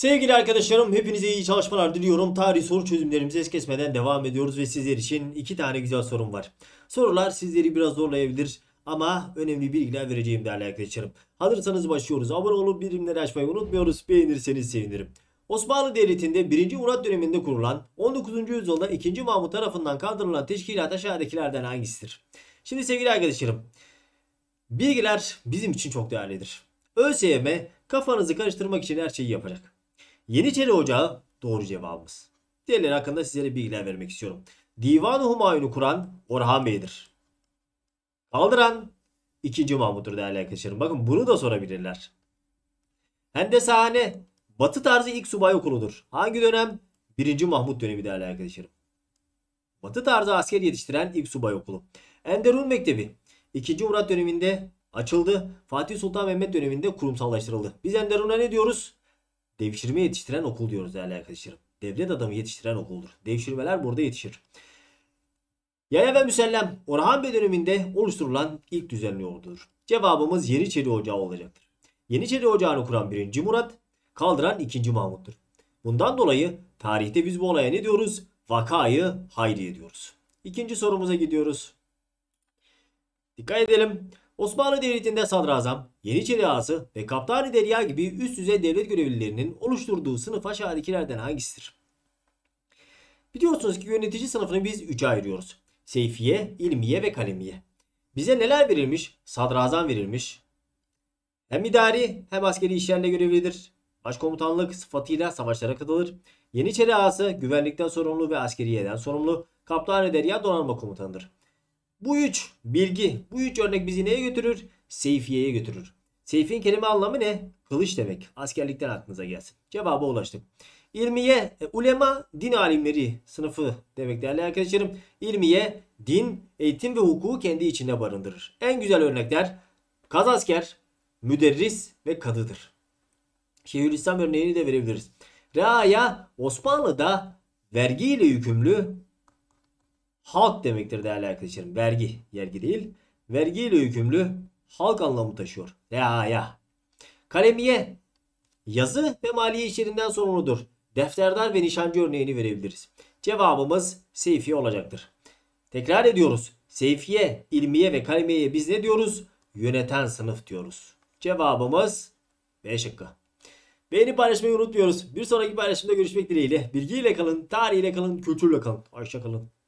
Sevgili arkadaşlarım hepinize iyi çalışmalar diliyorum. Tarih soru çözümlerimizi es kesmeden devam ediyoruz ve sizler için iki tane güzel sorum var. Sorular sizleri biraz zorlayabilir ama önemli bilgiler vereceğim değerli arkadaşlarım. Hazırsanız başlıyoruz. Abone olup bildirimleri açmayı unutmuyoruz. Beğenirseniz sevinirim. Osmanlı Devleti'nde 1. Murat döneminde kurulan 19. yüzyılda 2. Mahmut tarafından kaldırılan teşkilat aşağıdakilerden hangisidir? Şimdi sevgili arkadaşlarım bilgiler bizim için çok değerlidir. ÖSYM kafanızı karıştırmak için her şeyi yapacak. Yeniçeri Ocağı doğru cevabımız. Diğerleri hakkında sizlere bilgiler vermek istiyorum. Divan-ı Humayun'u kuran Orhan Bey'dir. Kaldıran 2. Mahmut'tur değerli arkadaşlarım. Bakın bunu da sorabilirler. Hendesehane Batı tarzı ilk subay okuludur. Hangi dönem? 1. Mahmut dönemi değerli arkadaşlarım. Batı tarzı asker yetiştiren ilk subay okulu. Enderun Mektebi 2. Murat döneminde açıldı. Fatih Sultan Mehmet döneminde kurumsallaştırıldı. Biz Enderun'a ne diyoruz? Devşirme yetiştiren okul diyoruz değerli arkadaşlarım. Devlet adamı yetiştiren okuldur. Devşirmeler burada yetişir. Yaya ve Müsellem Orhan Bey döneminde oluşturulan ilk düzenli ordudur. Cevabımız Yeniçeri Ocağı olacaktır. Yeniçeri Ocağı'nı kuran 1. Murat, kaldıran 2. Mahmut'tur. Bundan dolayı tarihte biz bu olaya ne diyoruz? Vakayı hayri diyoruz. İkinci sorumuza gidiyoruz. Dikkat edelim. Osmanlı Devleti'nde sadrazam, Yeniçeri ağası ve kaptani derya gibi üst düzey devlet görevlilerinin oluşturduğu sınıfa şarikilerden hangisidir? Biliyorsunuz ki yönetici sınıfını biz üçe ayırıyoruz. Seyfiye, ilmiye ve kalemiye. Bize neler verilmiş? Sadrazam verilmiş. Hem idari hem askeri işlerle görevlidir. Başkomutanlık sıfatıyla savaşlara katılır. Yeniçeri ağası güvenlikten sorumlu ve askeriyeden sorumlu. Kaptan Derya donanma komutanıdır. Bu üç bilgi, bu üç örnek bizi neye götürür? Seyfiye'ye götürür. Seyfin kelime anlamı ne? Kılıç demek. Askerlikten aklınıza gelsin. Cevaba ulaştık. İlmiye, e, ulema, din alimleri sınıfı demek değerli arkadaşlarım. İlmiye, din, eğitim ve hukuku kendi içinde barındırır. En güzel örnekler asker, müderris ve kadıdır. Şeyhülislam örneğini de verebiliriz. Raya Osmanlı'da vergiyle yükümlü halk demektir değerli arkadaşlarım. Vergi, yergi değil. Vergiyle yükümlü halk anlamı taşıyor. Reaya. Kalemiye yazı ve maliye işlerinden sorumludur. Defterdar ve nişancı örneğini verebiliriz. Cevabımız seyfiye olacaktır. Tekrar ediyoruz. Seyfiye, ilmiye ve kalemiyeye biz ne diyoruz? Yöneten sınıf diyoruz. Cevabımız B şıkkı. Beğeni paylaşmayı unutmuyoruz. Bir sonraki paylaşımda görüşmek dileğiyle. Bilgiyle kalın, tarihiyle kalın, kültürle kalın. Hoşça kalın.